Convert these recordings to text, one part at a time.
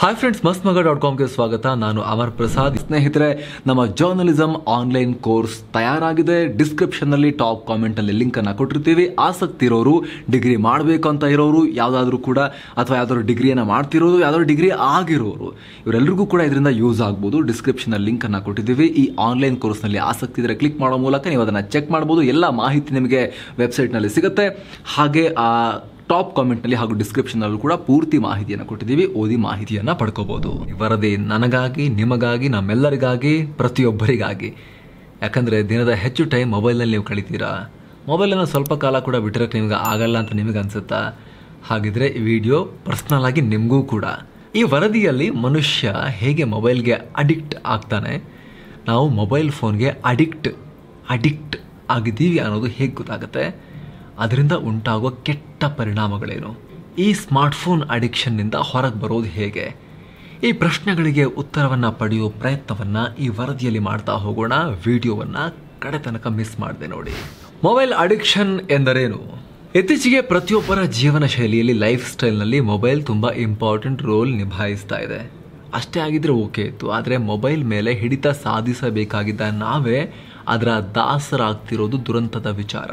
hi friends ಮಸ್ತ್ ಮಗ dot ಕಾಮ್ಗೆ ಸ್ವಾಗತ ನಾನು ಅಮರ್ ಪ್ರಸಾದ್ ಸ್ನೇಹಿತರೆ ನಮ್ಮ ಜರ್ನಲಿಸಮ್ ಆನ್ಲೈನ್ ಕೋರ್ಸ್ ತಯಾರಾಗಿದೆ ಡಿಸ್ಕ್ರಿಪ್ಷನ್ನಲ್ಲಿ ಟಾಪ್ ಕಾಮೆಂಟಲ್ಲಿ ಲಿಂಕನ್ನು ಕೊಟ್ಟಿರ್ತೀವಿ ಆಸಕ್ತಿ ಇರೋರು ಡಿಗ್ರಿ ಮಾಡಬೇಕು ಅಂತ ಇರೋರು ಯಾವುದಾದ್ರೂ ಕೂಡ ಅಥವಾ ಯಾವ್ದಾದ್ರು ಡಿಗ್ರಿಯನ್ನು ಮಾಡ್ತಿರೋದು ಯಾವ್ದಾದ್ರು ಡಿಗ್ರಿ ಆಗಿರೋರು ಇವರೆಲ್ಲರಿಗೂ ಕೂಡ ಇದರಿಂದ ಯೂಸ್ ಆಗ್ಬೋದು ಲಿಂಕ್ ಲಿಂಕನ್ನು ಕೊಟ್ಟಿದ್ದೀವಿ ಈ ಆನ್ಲೈನ್ ಕೋರ್ಸ್ನಲ್ಲಿ ಆಸಕ್ತಿ ಇದ್ದರೆ ಕ್ಲಿಕ್ ಮಾಡೋ ಮೂಲಕ ನೀವು ಅದನ್ನು ಚೆಕ್ ಮಾಡ್ಬೋದು ಎಲ್ಲ ಮಾಹಿತಿ ನಿಮಗೆ ವೆಬ್ಸೈಟ್ನಲ್ಲಿ ಸಿಗುತ್ತೆ ಹಾಗೆ ಆ ಟಾಪ್ ನಲ್ಲಿ ಹಾಗೂ ಡಿಸ್ಕ್ರಿಪ್ಷನ್ನಲ್ಲೂ ಕೂಡ ಪೂರ್ತಿ ಮಾಹಿತಿಯನ್ನು ಕೊಟ್ಟಿದ್ದೀವಿ ಓದಿ ಮಾಹಿತಿಯನ್ನು ಪಡ್ಕೋಬೋದು ವರದಿ ನನಗಾಗಿ ನಿಮಗಾಗಿ ನಮ್ಮೆಲ್ಲರಿಗಾಗಿ ಪ್ರತಿಯೊಬ್ಬರಿಗಾಗಿ ಯಾಕಂದರೆ ದಿನದ ಹೆಚ್ಚು ಟೈಮ್ ನಲ್ಲಿ ನೀವು ಕಳಿತೀರಾ ಮೊಬೈಲನ್ನು ಸ್ವಲ್ಪ ಕಾಲ ಕೂಡ ಬಿಟ್ಟಿರೋಕ್ಕೆ ನಿಮಗೆ ಆಗಲ್ಲ ಅಂತ ನಿಮಗೆ ಅನಿಸುತ್ತಾ ಹಾಗಿದ್ರೆ ಈ ವಿಡಿಯೋ ಪರ್ಸ್ನಲ್ ಆಗಿ ನಿಮಗೂ ಕೂಡ ಈ ವರದಿಯಲ್ಲಿ ಮನುಷ್ಯ ಹೇಗೆ ಮೊಬೈಲ್ಗೆ ಅಡಿಕ್ಟ್ ಆಗ್ತಾನೆ ನಾವು ಮೊಬೈಲ್ ಫೋನ್ಗೆ ಅಡಿಕ್ಟ್ ಅಡಿಕ್ಟ್ ಆಗಿದ್ದೀವಿ ಅನ್ನೋದು ಹೇಗೆ ಗೊತ್ತಾಗುತ್ತೆ ಅದರಿಂದ ಉಂಟಾಗುವ ಕೆಟ್ಟ ಪರಿಣಾಮಗಳೇನು ಈ ಸ್ಮಾರ್ಟ್ಫೋನ್ ಅಡಿಕ್ಷನ್ನಿಂದ ಹೊರಗೆ ಬರೋದು ಹೇಗೆ ಈ ಪ್ರಶ್ನೆಗಳಿಗೆ ಉತ್ತರವನ್ನು ಪಡೆಯುವ ಪ್ರಯತ್ನವನ್ನು ಈ ವರದಿಯಲ್ಲಿ ಮಾಡ್ತಾ ಹೋಗೋಣ ವಿಡಿಯೋವನ್ನು ಕಡೆ ತನಕ ಮಿಸ್ ಮಾಡಿದೆ ನೋಡಿ ಮೊಬೈಲ್ ಅಡಿಕ್ಷನ್ ಎಂದರೇನು ಇತ್ತೀಚೆಗೆ ಪ್ರತಿಯೊಬ್ಬರ ಜೀವನ ಶೈಲಿಯಲ್ಲಿ ಲೈಫ್ ಸ್ಟೈಲ್ನಲ್ಲಿ ಮೊಬೈಲ್ ತುಂಬ ಇಂಪಾರ್ಟೆಂಟ್ ರೋಲ್ ನಿಭಾಯಿಸ್ತಾ ಇದೆ ಅಷ್ಟೇ ಆಗಿದ್ರೆ ಓಕೆ ಇತ್ತು ಆದರೆ ಮೊಬೈಲ್ ಮೇಲೆ ಹಿಡಿತ ಸಾಧಿಸಬೇಕಾಗಿದ್ದ ನಾವೇ ಅದರ ದಾಸರಾಗ್ತಿರೋದು ದುರಂತದ ವಿಚಾರ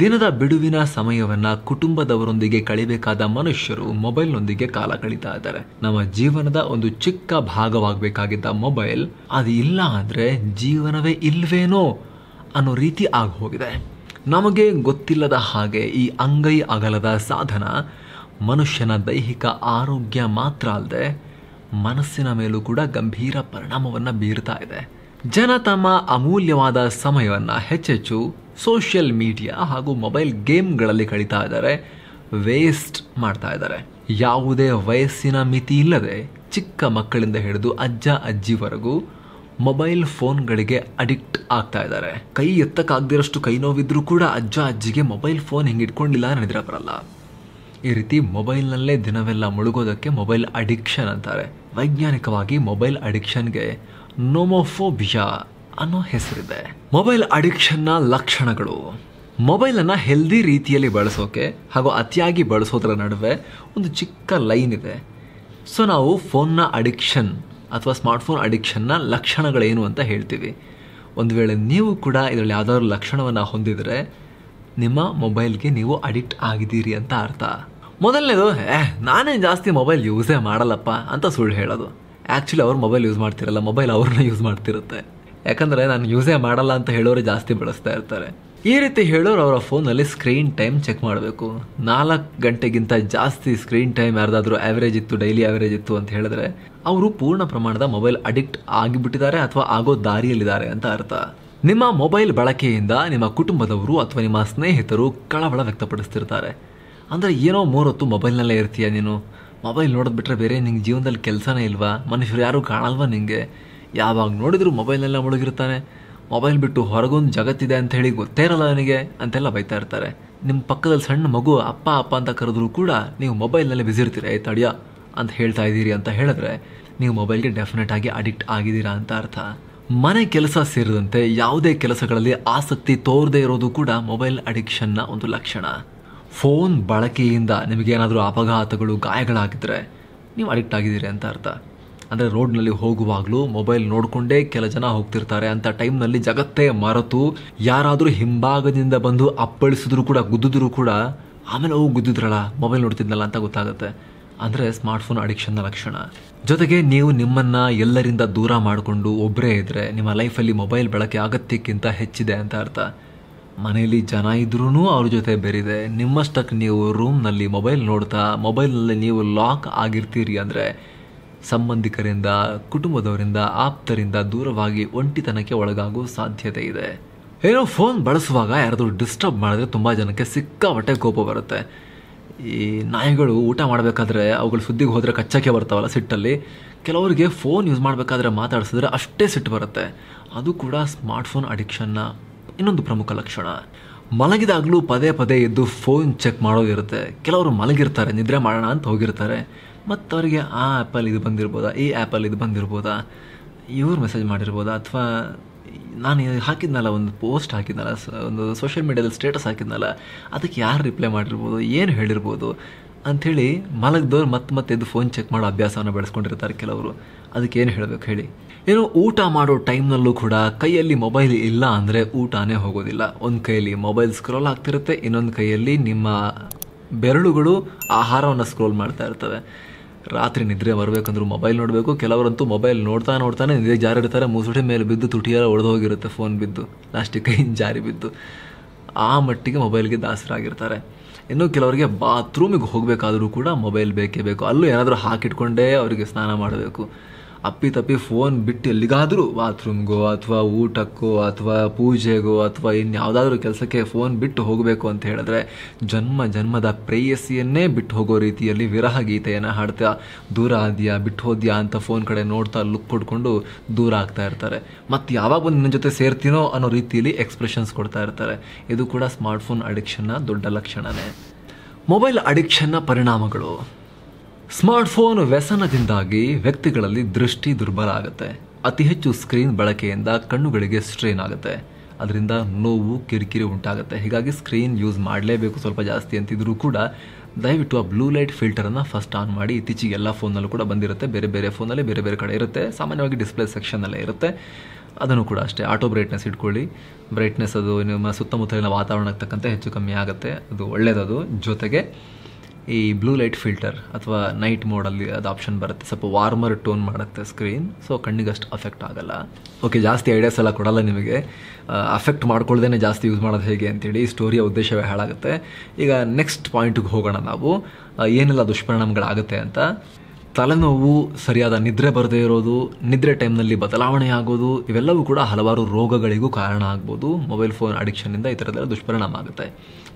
ದಿನದ ಬಿಡುವಿನ ಸಮಯವನ್ನ ಕುಟುಂಬದವರೊಂದಿಗೆ ಕಳಿಬೇಕಾದ ಮನುಷ್ಯರು ಮೊಬೈಲ್ನೊಂದಿಗೆ ಕಾಲ ಕಳೀತಾ ಇದ್ದಾರೆ ನಮ್ಮ ಜೀವನದ ಒಂದು ಚಿಕ್ಕ ಭಾಗವಾಗಬೇಕಾಗಿದ್ದ ಮೊಬೈಲ್ ಅದು ಇಲ್ಲ ಅಂದ್ರೆ ಜೀವನವೇ ಇಲ್ವೇನೋ ಅನ್ನೋ ರೀತಿ ಆಗಿ ಹೋಗಿದೆ ನಮಗೆ ಗೊತ್ತಿಲ್ಲದ ಹಾಗೆ ಈ ಅಂಗೈ ಅಗಲದ ಸಾಧನ ಮನುಷ್ಯನ ದೈಹಿಕ ಆರೋಗ್ಯ ಮಾತ್ರ ಅಲ್ಲದೆ ಮನಸ್ಸಿನ ಮೇಲೂ ಕೂಡ ಗಂಭೀರ ಪರಿಣಾಮವನ್ನು ಬೀರ್ತಾ ಇದೆ ಜನ ತಮ್ಮ ಅಮೂಲ್ಯವಾದ ಸಮಯವನ್ನು ಹೆಚ್ಚೆಚ್ಚು ಸೋಷಿಯಲ್ ಮೀಡಿಯಾ ಹಾಗೂ ಮೊಬೈಲ್ ಗೇಮ್ಗಳಲ್ಲಿ ಕಳೀತಾ ಇದ್ದಾರೆ ವೇಸ್ಟ್ ಮಾಡ್ತಾ ಇದ್ದಾರೆ ಯಾವುದೇ ವಯಸ್ಸಿನ ಮಿತಿ ಇಲ್ಲದೆ ಚಿಕ್ಕ ಮಕ್ಕಳಿಂದ ಹಿಡಿದು ಅಜ್ಜ ಅಜ್ಜಿವರೆಗೂ ಮೊಬೈಲ್ ಫೋನ್ಗಳಿಗೆ ಅಡಿಕ್ಟ್ ಆಗ್ತಾ ಇದ್ದಾರೆ ಕೈ ಎತ್ತಕ್ಕಾಗದಿರಷ್ಟು ಕೈ ನೋವಿದ್ರು ಕೂಡ ಅಜ್ಜ ಅಜ್ಜಿಗೆ ಮೊಬೈಲ್ ಫೋನ್ ಹಿಂಗೆ ಇಟ್ಕೊಂಡಿಲ್ಲ ನಿದ್ರೆ ಬರಲ್ಲ ಈ ರೀತಿ ಮೊಬೈಲ್ನಲ್ಲೇ ದಿನವೆಲ್ಲ ಮುಳುಗೋದಕ್ಕೆ ಮೊಬೈಲ್ ಅಡಿಕ್ಷನ್ ಅಂತಾರೆ ವೈಜ್ಞಾನಿಕವಾಗಿ ಮೊಬೈಲ್ ಅಡಿಕ್ಷನ್ಗೆ ನೋಮೋಫೋಬಿಯಾ ಅನ್ನೋ ಹೆಸರಿದೆ ಮೊಬೈಲ್ ಅಡಿಕ್ಷನ್ನ ಲಕ್ಷಣಗಳು ಮೊಬೈಲನ್ನು ಹೆಲ್ದಿ ರೀತಿಯಲ್ಲಿ ಬಳಸೋಕೆ ಹಾಗೂ ಅತಿಯಾಗಿ ಬಳಸೋದ್ರ ನಡುವೆ ಒಂದು ಚಿಕ್ಕ ಲೈನ್ ಇದೆ ಸೊ ನಾವು ಫೋನ್ನ ಅಡಿಕ್ಷನ್ ಅಥವಾ ಸ್ಮಾರ್ಟ್ಫೋನ್ ಅಡಿಕ್ಷನ್ನ ಲಕ್ಷಣಗಳೇನು ಅಂತ ಹೇಳ್ತೀವಿ ಒಂದು ವೇಳೆ ನೀವು ಕೂಡ ಇದರಲ್ಲಿ ಯಾವುದಾದ್ರು ಲಕ್ಷಣವನ್ನು ಹೊಂದಿದರೆ ನಿಮ್ಮ ಮೊಬೈಲ್ಗೆ ನೀವು ಅಡಿಕ್ಟ್ ಆಗಿದ್ದೀರಿ ಅಂತ ಅರ್ಥ ಮೊದಲನೇದು ಏ ನಾನೇನು ಜಾಸ್ತಿ ಮೊಬೈಲ್ ಯೂಸೇ ಮಾಡಲ್ಲಪ್ಪ ಅಂತ ಸುಳ್ಳು ಹೇಳೋದು ಆ್ಯಕ್ಚುಲಿ ಅವ್ರು ಮೊಬೈಲ್ ಯೂಸ್ ಮಾಡ್ತಿರಲ್ಲ ಮೊಬೈಲ್ ಅವ್ರನ್ನ ಯೂಸ್ ಮಾಡ್ತಿರುತ್ತೆ ಯಾಕಂದ್ರೆ ನಾನು ಯೂಸೇ ಮಾಡಲ್ಲ ಅಂತ ಹೇಳೋರು ಜಾಸ್ತಿ ಬಳಸ್ತಾ ಇರ್ತಾರೆ ಈ ರೀತಿ ಹೇಳೋರು ಅವರ ಫೋನಲ್ಲಿ ಸ್ಕ್ರೀನ್ ಟೈಮ್ ಚೆಕ್ ಮಾಡಬೇಕು ನಾಲ್ಕು ಗಂಟೆಗಿಂತ ಜಾಸ್ತಿ ಸ್ಕ್ರೀನ್ ಟೈಮ್ ಯಾರ್ದಾದ್ರೂ ಅವರೇಜ್ ಇತ್ತು ಡೈಲಿ ಆವರೇಜ್ ಇತ್ತು ಅಂತ ಹೇಳಿದ್ರೆ ಅವರು ಪೂರ್ಣ ಪ್ರಮಾಣದ ಮೊಬೈಲ್ ಅಡಿಕ್ಟ್ ಆಗಿಬಿಟ್ಟಿದ್ದಾರೆ ಅಥವಾ ಆಗೋ ದಾರಿಯಲ್ಲಿದ್ದಾರೆ ಅಂತ ಅರ್ಥ ನಿಮ್ಮ ಮೊಬೈಲ್ ಬಳಕೆಯಿಂದ ನಿಮ್ಮ ಕುಟುಂಬದವರು ಅಥವಾ ನಿಮ್ಮ ಸ್ನೇಹಿತರು ಕಳವಳ ವ್ಯಕ್ತಪಡಿಸ್ತಿರ್ತಾರೆ ಅಂದರೆ ಏನೋ ಮೂರೊತ್ತು ಮೊಬೈಲ್ನಲ್ಲೇ ಇರ್ತೀಯ ನೀನು ಮೊಬೈಲ್ ನೋಡಿದ್ಬಿಟ್ರೆ ಬೇರೆ ನಿಂಗೆ ಜೀವನದಲ್ಲಿ ಕೆಲಸನೇ ಇಲ್ವಾ ಮನುಷ್ಯರು ಯಾರು ಕಾಣಲ್ವಾ ನಿಂಗೆ ಯಾವಾಗ ನೋಡಿದರೂ ಮೊಬೈಲ್ನೆಲ್ಲ ಮುಳುಗಿರ್ತಾನೆ ಮೊಬೈಲ್ ಬಿಟ್ಟು ಹೊರಗೊಂದು ಜಗತ್ತಿದೆ ಅಂತ ಹೇಳಿ ಗೊತ್ತೇ ಇರಲ್ಲ ಅವನಿಗೆ ಅಂತೆಲ್ಲ ಬೈತಾ ಇರ್ತಾರೆ ನಿಮ್ಮ ಪಕ್ಕದಲ್ಲಿ ಸಣ್ಣ ಮಗು ಅಪ್ಪ ಅಪ್ಪ ಅಂತ ಕರೆದ್ರೂ ಕೂಡ ನೀವು ಮೊಬೈಲ್ನಲ್ಲಿ ಬಿಸಿ ಇರ್ತೀರ ಏ ತಡಿಯ ಅಂತ ಹೇಳ್ತಾ ಇದ್ದೀರಿ ಅಂತ ಹೇಳಿದ್ರೆ ನೀವು ಮೊಬೈಲ್ಗೆ ಡೆಫಿನೆಟ್ ಆಗಿ ಅಡಿಕ್ಟ್ ಆಗಿದ್ದೀರಾ ಅಂತ ಅರ್ಥ ಮನೆ ಕೆಲಸ ಸೇರಿದಂತೆ ಯಾವುದೇ ಕೆಲಸಗಳಲ್ಲಿ ಆಸಕ್ತಿ ತೋರದೇ ಇರೋದು ಕೂಡ ಮೊಬೈಲ್ ಅಡಿಕ್ಷನ್ನ ಒಂದು ಲಕ್ಷಣ ಫೋನ್ ಬಳಕೆಯಿಂದ ನಿಮಗೇನಾದರೂ ಅಪಘಾತಗಳು ಗಾಯಗಳಾಗಿದ್ದರೆ ನೀವು ಅಡಿಕ್ಟ್ ಆಗಿದ್ದೀರಿ ಅಂತ ಅರ್ಥ ಅಂದರೆ ರೋಡ್ನಲ್ಲಿ ಹೋಗುವಾಗಲೂ ಮೊಬೈಲ್ ನೋಡಿಕೊಂಡೇ ಕೆಲ ಜನ ಹೋಗ್ತಿರ್ತಾರೆ ಅಂತ ಟೈಮ್ನಲ್ಲಿ ಜಗತ್ತೇ ಮರೆತು ಯಾರಾದರೂ ಹಿಂಭಾಗದಿಂದ ಬಂದು ಅಪ್ಪಳಿಸಿದ್ರು ಕೂಡ ಗುದ್ದಿದ್ರು ಕೂಡ ಆಮೇಲೆ ಅವು ಗುದ್ದಿದ್ರಲ್ಲ ಮೊಬೈಲ್ ನೋಡ್ತಿದ್ನಲ್ಲ ಅಂತ ಗೊತ್ತಾಗುತ್ತೆ ಅಂದರೆ ಸ್ಮಾರ್ಟ್ಫೋನ್ ಅಡಿಕ್ಷನ್ನ ಲಕ್ಷಣ ಜೊತೆಗೆ ನೀವು ನಿಮ್ಮನ್ನು ಎಲ್ಲರಿಂದ ದೂರ ಮಾಡಿಕೊಂಡು ಒಬ್ಬರೇ ಇದ್ದರೆ ನಿಮ್ಮ ಲೈಫಲ್ಲಿ ಮೊಬೈಲ್ ಬಳಕೆ ಅಗತ್ಯಕ್ಕಿಂತ ಹೆಚ್ಚಿದೆ ಅಂತ ಅರ್ಥ ಮನೆಯಲ್ಲಿ ಜನ ಇದ್ರೂ ಅವ್ರ ಜೊತೆ ಬೆರಿದೆ ನಿಮ್ಮಷ್ಟಕ್ಕೆ ನೀವು ರೂಮ್ನಲ್ಲಿ ಮೊಬೈಲ್ ನೋಡ್ತಾ ಮೊಬೈಲಲ್ಲಿ ನೀವು ಲಾಕ್ ಆಗಿರ್ತೀರಿ ಅಂದರೆ ಸಂಬಂಧಿಕರಿಂದ ಕುಟುಂಬದವರಿಂದ ಆಪ್ತರಿಂದ ದೂರವಾಗಿ ಒಂಟಿತನಕ್ಕೆ ಒಳಗಾಗುವ ಸಾಧ್ಯತೆ ಇದೆ ಏನೋ ಫೋನ್ ಬಳಸುವಾಗ ಯಾರಾದರೂ ಡಿಸ್ಟರ್ಬ್ ಮಾಡಿದ್ರೆ ತುಂಬ ಜನಕ್ಕೆ ಸಿಕ್ಕಾಪಟ್ಟೆ ಕೋಪ ಬರುತ್ತೆ ಈ ನಾಯಿಗಳು ಊಟ ಮಾಡಬೇಕಾದ್ರೆ ಅವುಗಳು ಸುದ್ದಿಗೆ ಹೋದರೆ ಕಚ್ಚಕ್ಕೆ ಬರ್ತಾವಲ್ಲ ಸಿಟ್ಟಲ್ಲಿ ಕೆಲವರಿಗೆ ಫೋನ್ ಯೂಸ್ ಮಾಡಬೇಕಾದ್ರೆ ಮಾತಾಡಿಸಿದ್ರೆ ಅಷ್ಟೇ ಸಿಟ್ಟು ಬರುತ್ತೆ ಅದು ಕೂಡ ಸ್ಮಾರ್ಟ್ಫೋನ್ ಅಡಿಕ್ಷನ್ನ ಇನ್ನೊಂದು ಪ್ರಮುಖ ಲಕ್ಷಣ ಮಲಗಿದಾಗಲೂ ಪದೇ ಪದೇ ಎದ್ದು ಫೋನ್ ಚೆಕ್ ಮಾಡೋದಿರುತ್ತೆ ಕೆಲವರು ಮಲಗಿರ್ತಾರೆ ನಿದ್ರೆ ಮಾಡೋಣ ಅಂತ ಹೋಗಿರ್ತಾರೆ ಮತ್ತು ಅವರಿಗೆ ಆ ಆ್ಯಪಲ್ಲಿ ಇದು ಬಂದಿರ್ಬೋದಾ ಈ ಆ್ಯಪಲ್ಲಿ ಇದು ಬಂದಿರ್ಬೋದಾ ಇವ್ರು ಮೆಸೇಜ್ ಮಾಡಿರ್ಬೋದಾ ಅಥವಾ ನಾನು ಹಾಕಿದ್ನಲ್ಲ ಒಂದು ಪೋಸ್ಟ್ ಹಾಕಿದ್ನಲ್ಲ ಒಂದು ಸೋಷಿಯಲ್ ಮೀಡ್ಯಾದಲ್ಲಿ ಸ್ಟೇಟಸ್ ಹಾಕಿದ್ನಲ್ಲ ಅದಕ್ಕೆ ಯಾರು ರಿಪ್ಲೈ ಮಾಡಿರ್ಬೋದು ಏನು ಹೇಳಿರ್ಬೋದು ಅಂಥೇಳಿ ಮಲಗ್ದವ್ರು ಮತ್ತೆ ಮತ್ತೆ ಇದು ಫೋನ್ ಚೆಕ್ ಮಾಡೋ ಅಭ್ಯಾಸವನ್ನು ಬೆಳೆಸ್ಕೊಂಡಿರ್ತಾರೆ ಕೆಲವರು ಅದಕ್ಕೆ ಏನು ಹೇಳಬೇಕು ಹೇಳಿ ಏನು ಊಟ ಮಾಡೋ ಟೈಮ್ನಲ್ಲೂ ಕೂಡ ಕೈಯಲ್ಲಿ ಮೊಬೈಲ್ ಇಲ್ಲ ಅಂದರೆ ಊಟನೇ ಹೋಗೋದಿಲ್ಲ ಒಂದು ಕೈಯಲ್ಲಿ ಮೊಬೈಲ್ ಸ್ಕ್ರೋಲ್ ಆಗ್ತಿರುತ್ತೆ ಇನ್ನೊಂದು ಕೈಯಲ್ಲಿ ನಿಮ್ಮ ಬೆರಳುಗಳು ಆಹಾರವನ್ನು ಸ್ಕ್ರೋಲ್ ಮಾಡ್ತಾ ಇರ್ತವೆ ರಾತ್ರಿ ನಿದ್ರೆ ಬರಬೇಕಂದ್ರೂ ಮೊಬೈಲ್ ನೋಡಬೇಕು ಕೆಲವರಂತೂ ಮೊಬೈಲ್ ನೋಡ್ತಾ ನೋಡ್ತಾನೆ ನಿದ್ರೆ ಜಾರಿಡ್ತಾರೆ ಮೂಸುಟಿ ಮೇಲೆ ಬಿದ್ದು ತುಟಿಯೆಲ್ಲ ಹೋಗಿರುತ್ತೆ ಫೋನ್ ಬಿದ್ದು ಲಾಸ್ಟಿಗೆ ಕೈಯಿಂದ ಜಾರಿ ಬಿದ್ದು ಆ ಮಟ್ಟಿಗೆ ಮೊಬೈಲ್ಗೆ ದಾಸರಾಗಿರ್ತಾರೆ ಇನ್ನು ಕೆಲವರಿಗೆ ಬಾತ್ರೂಮಿಗೆ ಹೋಗಬೇಕಾದರೂ ಕೂಡ ಮೊಬೈಲ್ ಬೇಕೇ ಬೇಕು ಅಲ್ಲೂ ಏನಾದರೂ ಹಾಕಿಟ್ಕೊಂಡೇ ಅವರಿಗೆ ಸ್ನಾನ ಮಾಡಬೇಕು ಅಪ್ಪಿತಪ್ಪಿ ಫೋನ್ ಬಿಟ್ಟು ಎಲ್ಲಿಗಾದರೂ ಬಾತ್ರೂಮ್ಗೋ ಅಥವಾ ಊಟಕ್ಕೋ ಅಥವಾ ಪೂಜೆಗೋ ಅಥವಾ ಇನ್ಯಾವುದಾದ್ರೂ ಕೆಲಸಕ್ಕೆ ಫೋನ್ ಬಿಟ್ಟು ಹೋಗಬೇಕು ಅಂತ ಹೇಳಿದ್ರೆ ಜನ್ಮ ಜನ್ಮದ ಪ್ರೇಯಸಿಯನ್ನೇ ಬಿಟ್ಟು ಹೋಗೋ ರೀತಿಯಲ್ಲಿ ವಿರಹ ಗೀತೆಯನ್ನು ಹಾಡ್ತಾ ದೂರ ಆದ್ಯಾ ಬಿಟ್ಟು ಹೋದ್ಯಾ ಅಂತ ಫೋನ್ ಕಡೆ ನೋಡ್ತಾ ಲುಕ್ ಕೊಡ್ಕೊಂಡು ದೂರ ಆಗ್ತಾ ಇರ್ತಾರೆ ಮತ್ತು ಯಾವಾಗ ಬಂದು ನಿನ್ನ ಜೊತೆ ಸೇರ್ತೀನೋ ಅನ್ನೋ ರೀತಿಯಲ್ಲಿ ಎಕ್ಸ್ಪ್ರೆಷನ್ಸ್ ಕೊಡ್ತಾ ಇರ್ತಾರೆ ಇದು ಕೂಡ ಸ್ಮಾರ್ಟ್ಫೋನ್ ಅಡಿಕ್ಷನ್ನ ದೊಡ್ಡ ಲಕ್ಷಣನೇ ಮೊಬೈಲ್ ಅಡಿಕ್ಷನ್ನ ಪರಿಣಾಮಗಳು ಸ್ಮಾರ್ಟ್ಫೋನ್ ವ್ಯಸನದಿಂದಾಗಿ ವ್ಯಕ್ತಿಗಳಲ್ಲಿ ದೃಷ್ಟಿ ದುರ್ಬಲ ಆಗುತ್ತೆ ಅತಿ ಹೆಚ್ಚು ಸ್ಕ್ರೀನ್ ಬಳಕೆಯಿಂದ ಕಣ್ಣುಗಳಿಗೆ ಸ್ಟ್ರೈನ್ ಆಗುತ್ತೆ ಅದರಿಂದ ನೋವು ಕಿರಿಕಿರಿ ಉಂಟಾಗುತ್ತೆ ಹೀಗಾಗಿ ಸ್ಕ್ರೀನ್ ಯೂಸ್ ಮಾಡಲೇಬೇಕು ಸ್ವಲ್ಪ ಜಾಸ್ತಿ ಅಂತಿದ್ರೂ ಕೂಡ ದಯವಿಟ್ಟು ಆ ಬ್ಲೂ ಲೈಟ್ ಫಿಲ್ಟರನ್ನು ಫಸ್ಟ್ ಆನ್ ಮಾಡಿ ಇತ್ತೀಚೆಗೆ ಎಲ್ಲ ಫೋನಲ್ಲೂ ಕೂಡ ಬಂದಿರುತ್ತೆ ಬೇರೆ ಬೇರೆ ಫೋನಲ್ಲಿ ಬೇರೆ ಬೇರೆ ಕಡೆ ಇರುತ್ತೆ ಸಾಮಾನ್ಯವಾಗಿ ಡಿಸ್ಪ್ಲೇ ಸೆಕ್ಷನಲ್ಲೇ ಇರುತ್ತೆ ಅದನ್ನು ಕೂಡ ಅಷ್ಟೇ ಆಟೋ ಬ್ರೈಟ್ನೆಸ್ ಇಟ್ಕೊಳ್ಳಿ ಬ್ರೈಟ್ನೆಸ್ ಅದು ನಿಮ್ಮ ಸುತ್ತಮುತ್ತಲಿನ ವಾತಾವರಣಕ್ಕೆ ತಕ್ಕಂತೆ ಹೆಚ್ಚು ಕಮ್ಮಿ ಆಗುತ್ತೆ ಅದು ಒಳ್ಳೆಯದದು ಜೊತೆಗೆ ಈ ಬ್ಲೂ ಲೈಟ್ ಫಿಲ್ಟರ್ ಅಥವಾ ನೈಟ್ ಮೋಡಲ್ಲಿ ಅದು ಆಪ್ಷನ್ ಬರುತ್ತೆ ಸ್ವಲ್ಪ ವಾರ್ಮರ್ ಟೋನ್ ಮಾಡುತ್ತೆ ಸ್ಕ್ರೀನ್ ಸೊ ಕಣ್ಣಿಗೆ ಅಷ್ಟು ಅಫೆಕ್ಟ್ ಆಗಲ್ಲ ಓಕೆ ಜಾಸ್ತಿ ಐಡಿಯಾಸ್ ಎಲ್ಲ ಕೊಡಲ್ಲ ನಿಮಗೆ ಅಫೆಕ್ಟ್ ಮಾಡ್ಕೊಳ್ದೇನೆ ಜಾಸ್ತಿ ಯೂಸ್ ಮಾಡೋದು ಹೇಗೆ ಅಂತೇಳಿ ಸ್ಟೋರಿಯ ಉದ್ದೇಶವೇ ಹಾಳಾಗುತ್ತೆ ಈಗ ನೆಕ್ಸ್ಟ್ ಪಾಯಿಂಟಿಗೆ ಹೋಗೋಣ ನಾವು ಏನೆಲ್ಲ ದುಷ್ಪರಿಣಾಮಗಳಾಗುತ್ತೆ ಅಂತ ತಲೆನೋವು ಸರಿಯಾದ ನಿದ್ರೆ ಬರದೇ ಇರೋದು ನಿದ್ರೆ ಟೈಮ್ನಲ್ಲಿ ಬದಲಾವಣೆ ಆಗೋದು ಇವೆಲ್ಲವೂ ಕೂಡ ಹಲವಾರು ರೋಗಗಳಿಗೂ ಕಾರಣ ಆಗ್ಬೋದು ಮೊಬೈಲ್ ಫೋನ್ ಅಡಿಕ್ಷನ್ನಿಂದ ಈ ಥರದ್ದೆಲ್ಲ ದುಷ್ಪರಿಣಾಮ ಆಗುತ್ತೆ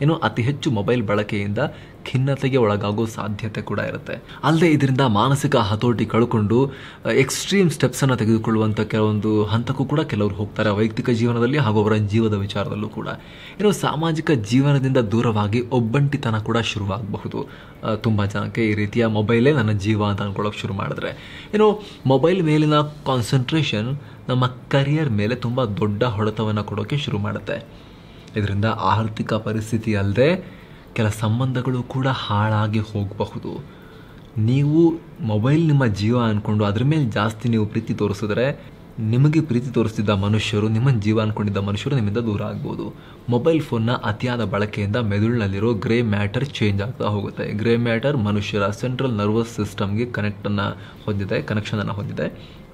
ಇನ್ನು ಅತಿ ಹೆಚ್ಚು ಮೊಬೈಲ್ ಬಳಕೆಯಿಂದ ಖಿನ್ನತೆಗೆ ಒಳಗಾಗೋ ಸಾಧ್ಯತೆ ಕೂಡ ಇರುತ್ತೆ ಅಲ್ಲದೆ ಇದರಿಂದ ಮಾನಸಿಕ ಹತೋಟಿ ಕಳ್ಕೊಂಡು ಎಕ್ಸ್ಟ್ರೀಮ್ ಸ್ಟೆಪ್ಸನ್ನು ತೆಗೆದುಕೊಳ್ಳುವಂಥ ಕೆಲವೊಂದು ಹಂತಕ್ಕೂ ಕೂಡ ಕೆಲವರು ಹೋಗ್ತಾರೆ ವೈಯಕ್ತಿಕ ಜೀವನದಲ್ಲಿ ಹಾಗೂ ಅವರ ಜೀವದ ವಿಚಾರದಲ್ಲೂ ಕೂಡ ಇನ್ನು ಸಾಮಾಜಿಕ ಜೀವನದಿಂದ ದೂರವಾಗಿ ಒಬ್ಬಂಟಿತನ ಕೂಡ ಶುರುವಾಗಬಹುದು ತುಂಬ ಜನಕ್ಕೆ ಈ ರೀತಿಯ ಮೊಬೈಲೇ ನನ್ನ ಜೀವ ಅಂತ ಅನ್ಕೊಳ್ಳೋಕೆ ಶುರು ಮಾಡಿದ್ರೆ ಏನು ಮೊಬೈಲ್ ಮೇಲಿನ ಕಾನ್ಸಂಟ್ರೇಷನ್ ನಮ್ಮ ಕರಿಯರ್ ಮೇಲೆ ತುಂಬ ದೊಡ್ಡ ಹೊಡೆತವನ್ನು ಕೊಡೋಕ್ಕೆ ಶುರು ಮಾಡುತ್ತೆ ಇದರಿಂದ ಆರ್ಥಿಕ ಪರಿಸ್ಥಿತಿ ಅಲ್ಲದೆ ಕೆಲ ಸಂಬಂಧಗಳು ಕೂಡ ಹಾಳಾಗಿ ಹೋಗಬಹುದು ನೀವು ಮೊಬೈಲ್ ನಿಮ್ಮ ಜೀವ ಅಂದ್ಕೊಂಡು ಅದ್ರ ಮೇಲೆ ಜಾಸ್ತಿ ನೀವು ಪ್ರೀತಿ ತೋರಿಸಿದ್ರೆ ನಿಮಗೆ ಪ್ರೀತಿ ತೋರಿಸ್ತಿದ್ದ ಮನುಷ್ಯರು ನಿಮ್ಮನ್ನು ಜೀವ ಅಂದ್ಕೊಂಡಿದ್ದ ಮನುಷ್ಯರು ನಿಮ್ಮಿಂದ ದೂರ ಆಗ್ಬೋದು ಮೊಬೈಲ್ ಫೋನ್ನ ಅತಿಯಾದ ಬಳಕೆಯಿಂದ ಮೆದುಳಿನಲ್ಲಿರೋ ಗ್ರೇ ಮ್ಯಾಟರ್ ಚೇಂಜ್ ಆಗ್ತಾ ಹೋಗುತ್ತೆ ಗ್ರೇ ಮ್ಯಾಟರ್ ಮನುಷ್ಯರ ಸೆಂಟ್ರಲ್ ನರ್ವಸ್ ಸಿಸ್ಟಮ್ಗೆ ಕನೆಕ್ಟನ್ನು ಹೊಂದಿದೆ ಕನೆಕ್ಷನನ್ನು ಹೊಂದಿದೆ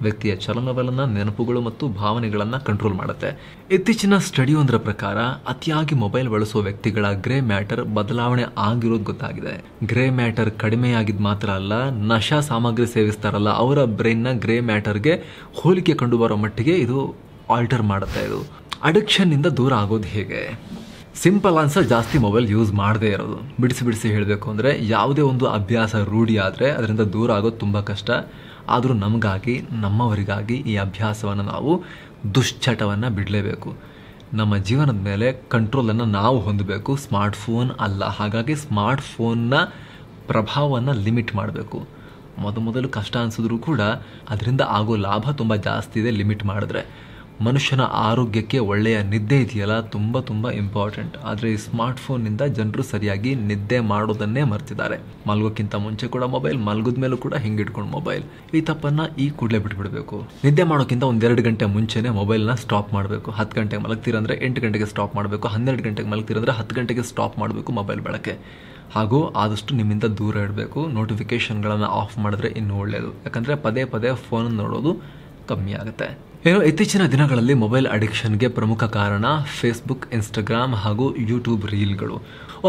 ವ್ಯಕ್ತಿಯ ಚಲನವಲನ ನೆನಪುಗಳು ಮತ್ತು ಭಾವನೆಗಳನ್ನು ಕಂಟ್ರೋಲ್ ಮಾಡುತ್ತೆ ಇತ್ತೀಚಿನ ಸ್ಟಡಿಯೊಂದರ ಪ್ರಕಾರ ಅತಿಯಾಗಿ ಮೊಬೈಲ್ ಬಳಸುವ ವ್ಯಕ್ತಿಗಳ ಗ್ರೇ ಮ್ಯಾಟರ್ ಬದಲಾವಣೆ ಆಗಿರೋದು ಗೊತ್ತಾಗಿದೆ ಗ್ರೇ ಮ್ಯಾಟರ್ ಕಡಿಮೆಯಾಗಿದ್ ಮಾತ್ರ ಅಲ್ಲ ನಶಾ ಸಾಮಗ್ರಿ ಸೇವಿಸ್ತಾರಲ್ಲ ಅವರ ಬ್ರೈನ್ನ ಗ್ರೇ ಮ್ಯಾಟರ್ಗೆ ಹೋಲಿಕೆ ಕಂಡುಬರೋ ಮಟ್ಟಿಗೆ ಇದು ಆಲ್ಟರ್ ಮಾಡುತ್ತೆ ಇದು ಅಡಿಕ್ಷನ್ನಿಂದ ದೂರ ಆಗೋದು ಹೇಗೆ ಸಿಂಪಲ್ ಆನ್ಸರ್ ಜಾಸ್ತಿ ಮೊಬೈಲ್ ಯೂಸ್ ಮಾಡದೇ ಇರೋದು ಬಿಡಿಸಿ ಬಿಡಿಸಿ ಹೇಳಬೇಕು ಅಂದರೆ ಯಾವುದೇ ಒಂದು ಅಭ್ಯಾಸ ರೂಢಿ ಆದರೆ ಅದರಿಂದ ದೂರ ಆಗೋದು ತುಂಬ ಕಷ್ಟ ಆದರೂ ನಮಗಾಗಿ ನಮ್ಮವರಿಗಾಗಿ ಈ ಅಭ್ಯಾಸವನ್ನು ನಾವು ದುಶ್ಚಟವನ್ನು ಬಿಡಲೇಬೇಕು ನಮ್ಮ ಜೀವನದ ಮೇಲೆ ಕಂಟ್ರೋಲನ್ನು ನಾವು ಹೊಂದಬೇಕು ಸ್ಮಾರ್ಟ್ಫೋನ್ ಅಲ್ಲ ಹಾಗಾಗಿ ಸ್ಮಾರ್ಟ್ಫೋನ್ನ ಪ್ರಭಾವವನ್ನು ಲಿಮಿಟ್ ಮಾಡಬೇಕು ಮೊದಲು ಮೊದಲು ಕಷ್ಟ ಅನಿಸಿದ್ರೂ ಕೂಡ ಅದರಿಂದ ಆಗೋ ಲಾಭ ತುಂಬ ಜಾಸ್ತಿ ಇದೆ ಲಿಮಿಟ್ ಮಾಡಿದ್ರೆ ಮನುಷ್ಯನ ಆರೋಗ್ಯಕ್ಕೆ ಒಳ್ಳೆಯ ನಿದ್ದೆ ಇದೆಯಲ್ಲ ತುಂಬ ತುಂಬ ಇಂಪಾರ್ಟೆಂಟ್ ಆದರೆ ಈ ಸ್ಮಾರ್ಟ್ಫೋನ್ನಿಂದ ಜನರು ಸರಿಯಾಗಿ ನಿದ್ದೆ ಮಾಡೋದನ್ನೇ ಮರ್ತಿದ್ದಾರೆ ಮಲ್ಗೋಕ್ಕಿಂತ ಮುಂಚೆ ಕೂಡ ಮೊಬೈಲ್ ಮಲಗಿದ ಮೇಲೂ ಕೂಡ ಹಿಂಗಿಟ್ಕೊಂಡು ಮೊಬೈಲ್ ಈ ತಪ್ಪನ್ನು ಈ ಕೂಡಲೇ ಬಿಟ್ಬಿಡಬೇಕು ನಿದ್ದೆ ಮಾಡೋಕ್ಕಿಂತ ಒಂದೆರಡು ಗಂಟೆ ಮುಂಚೆನೇ ಮೊಬೈಲ್ನ ಸ್ಟಾಪ್ ಮಾಡಬೇಕು ಹತ್ತು ಗಂಟೆಗೆ ಮಲಗ್ತೀರಂದ್ರೆ ಎಂಟು ಗಂಟೆಗೆ ಸ್ಟಾಪ್ ಮಾಡಬೇಕು ಹನ್ನೆರಡು ಗಂಟೆಗೆ ಮಲಗ್ತೀರಂದ್ರೆ ಹತ್ತು ಗಂಟೆಗೆ ಸ್ಟಾಪ್ ಮಾಡಬೇಕು ಮೊಬೈಲ್ ಬಳಕೆ ಹಾಗೂ ಆದಷ್ಟು ನಿಮ್ಮಿಂದ ದೂರ ಇಡಬೇಕು ನೋಟಿಫಿಕೇಷನ್ಗಳನ್ನು ಆಫ್ ಮಾಡಿದ್ರೆ ಇನ್ನೂ ಒಳ್ಳೆಯದು ಯಾಕಂದರೆ ಪದೇ ಪದೇ ಫೋನ್ ನೋಡೋದು ಕಮ್ಮಿ ಆಗುತ್ತೆ ಏನು ಇತ್ತೀಚಿನ ದಿನಗಳಲ್ಲಿ ಮೊಬೈಲ್ ಅಡಿಕ್ಷನ್ಗೆ ಪ್ರಮುಖ ಕಾರಣ ಫೇಸ್ಬುಕ್ ಇನ್ಸ್ಟಾಗ್ರಾಮ್ ಹಾಗೂ ಯೂಟ್ಯೂಬ್ ರೀಲ್ಗಳು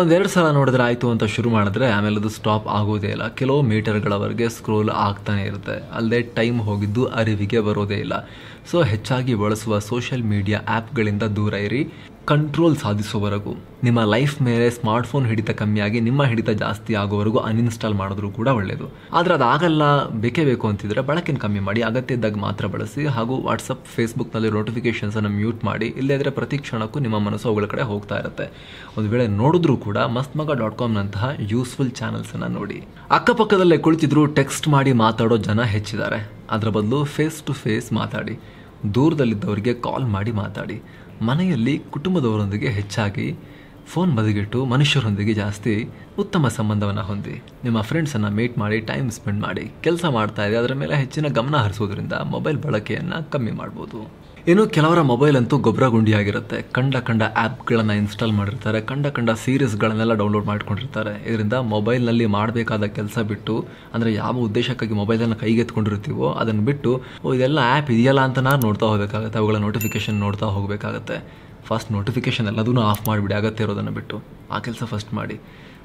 ಒಂದೆರಡು ಸಲ ನೋಡಿದ್ರೆ ಆಯಿತು ಅಂತ ಶುರು ಮಾಡಿದ್ರೆ ಆಮೇಲೆ ಅದು ಸ್ಟಾಪ್ ಆಗೋದೇ ಇಲ್ಲ ಕೆಲವು ಮೀಟರ್ಗಳವರೆಗೆ ಸ್ಕ್ರೋಲ್ ಆಗ್ತಾನೆ ಇರುತ್ತೆ ಅಲ್ಲದೆ ಟೈಮ್ ಹೋಗಿದ್ದು ಅರಿವಿಗೆ ಬರೋದೇ ಇಲ್ಲ ಸೊ ಹೆಚ್ಚಾಗಿ ಬಳಸುವ ಸೋಷಿಯಲ್ ಮೀಡಿಯಾ ಆ್ಯಪ್ಗಳಿಂದ ದೂರ ಇರಿ ಕಂಟ್ರೋಲ್ ಸಾಧಿಸುವವರೆಗೂ ನಿಮ್ಮ ಲೈಫ್ ಮೇಲೆ ಸ್ಮಾರ್ಟ್ಫೋನ್ ಹಿಡಿತ ಕಮ್ಮಿಯಾಗಿ ನಿಮ್ಮ ಹಿಡಿತ ಜಾಸ್ತಿ ಆಗೋವರೆಗೂ ಅನ್ಇನ್ಸ್ಟಾಲ್ ಮಾಡಿದ್ರು ಕೂಡ ಒಳ್ಳೆಯದು ಆದರೆ ಅದಾಗಲ್ಲ ಬೇಕೇ ಬೇಕು ಅಂತಿದ್ರೆ ಬಳಕೆನ ಕಮ್ಮಿ ಮಾಡಿ ಅಗತ್ಯ ಇದ್ದಾಗ ಮಾತ್ರ ಬಳಸಿ ಹಾಗೂ ವಾಟ್ಸಪ್ ಫೇಸ್ಬುಕ್ನಲ್ಲಿ ನೋಟಿಫಿಕೇಶನ್ಸನ್ನು ಮ್ಯೂಟ್ ಮಾಡಿ ಇಲ್ಲದೇ ಪ್ರತಿ ಕ್ಷಣಕ್ಕೂ ನಿಮ್ಮ ಮನಸ್ಸು ಅವುಗಳ ಕಡೆ ಹೋಗ್ತಾ ಇರುತ್ತೆ ಒಂದು ವೇಳೆ ನೋಡಿದ್ರೂ ಕೂಡ ಮಸ್ತ್ಮಗ ಡಾಟ್ ಕಾಮ್ನಂತಹ ಯೂಸ್ಫುಲ್ ಚಾನಲ್ಸನ್ನು ನೋಡಿ ಅಕ್ಕಪಕ್ಕದಲ್ಲೇ ಕುಳಿತಿದ್ರು ಟೆಕ್ಸ್ಟ್ ಮಾಡಿ ಮಾತಾಡೋ ಜನ ಹೆಚ್ಚಿದ್ದಾರೆ ಅದರ ಬದಲು ಫೇಸ್ ಟು ಫೇಸ್ ಮಾತಾಡಿ ದೂರದಲ್ಲಿದ್ದವರಿಗೆ ಕಾಲ್ ಮಾಡಿ ಮಾತಾಡಿ ಮನೆಯಲ್ಲಿ ಕುಟುಂಬದವರೊಂದಿಗೆ ಹೆಚ್ಚಾಗಿ ಫೋನ್ ಬದಿಗಿಟ್ಟು ಮನುಷ್ಯರೊಂದಿಗೆ ಜಾಸ್ತಿ ಉತ್ತಮ ಸಂಬಂಧವನ್ನು ಹೊಂದಿ ನಿಮ್ಮ ಫ್ರೆಂಡ್ಸನ್ನು ಮೀಟ್ ಮಾಡಿ ಟೈಮ್ ಸ್ಪೆಂಡ್ ಮಾಡಿ ಕೆಲಸ ಮಾಡ್ತಾ ಇದೆ ಅದರ ಮೇಲೆ ಹೆಚ್ಚಿನ ಗಮನ ಹರಿಸೋದ್ರಿಂದ ಮೊಬೈಲ್ ಬಳಕೆಯನ್ನು ಕಮ್ಮಿ ಮಾಡ್ಬೋದು ಇನ್ನು ಕೆಲವರ ಮೊಬೈಲ್ ಅಂತೂ ಗೊಬ್ಬರ ಗುಂಡಿಯಾಗಿರುತ್ತೆ ಕಂಡ ಕಂಡ ಆ್ಯಪ್ಗಳನ್ನು ಇನ್ಸ್ಟಾಲ್ ಮಾಡಿರ್ತಾರೆ ಕಂಡ ಕಂಡ ಸೀರೀಸ್ಗಳನ್ನೆಲ್ಲ ಡೌನ್ಲೋಡ್ ಮಾಡ್ಕೊಂಡಿರ್ತಾರೆ ಇದರಿಂದ ಮೊಬೈಲ್ನಲ್ಲಿ ಮಾಡಬೇಕಾದ ಕೆಲಸ ಬಿಟ್ಟು ಅಂದರೆ ಯಾವ ಉದ್ದೇಶಕ್ಕಾಗಿ ಮೊಬೈಲನ್ನು ಕೈಗೆತ್ಕೊಂಡಿರ್ತೀವೋ ಅದನ್ನು ಬಿಟ್ಟು ಇದೆಲ್ಲ ಆ್ಯಪ್ ಇದೆಯಲ್ಲ ಅಂತ ನಾನು ನೋಡ್ತಾ ಹೋಗಬೇಕಾಗುತ್ತೆ ಅವುಗಳ ನೋಟಿಫಿಕೇಶನ್ ನೋಡ್ತಾ ಹೋಗಬೇಕಾಗುತ್ತೆ ಫಸ್ಟ್ ನೋಟಿಫಿಕೇಶನ್ ಎಲ್ಲದೂ ಆಫ್ ಮಾಡಿಬಿಡಿ ಆಗತ್ತೆ ಇರೋದನ್ನು ಬಿಟ್ಟು ಆ ಕೆಲಸ ಫಸ್ಟ್ ಮಾಡಿ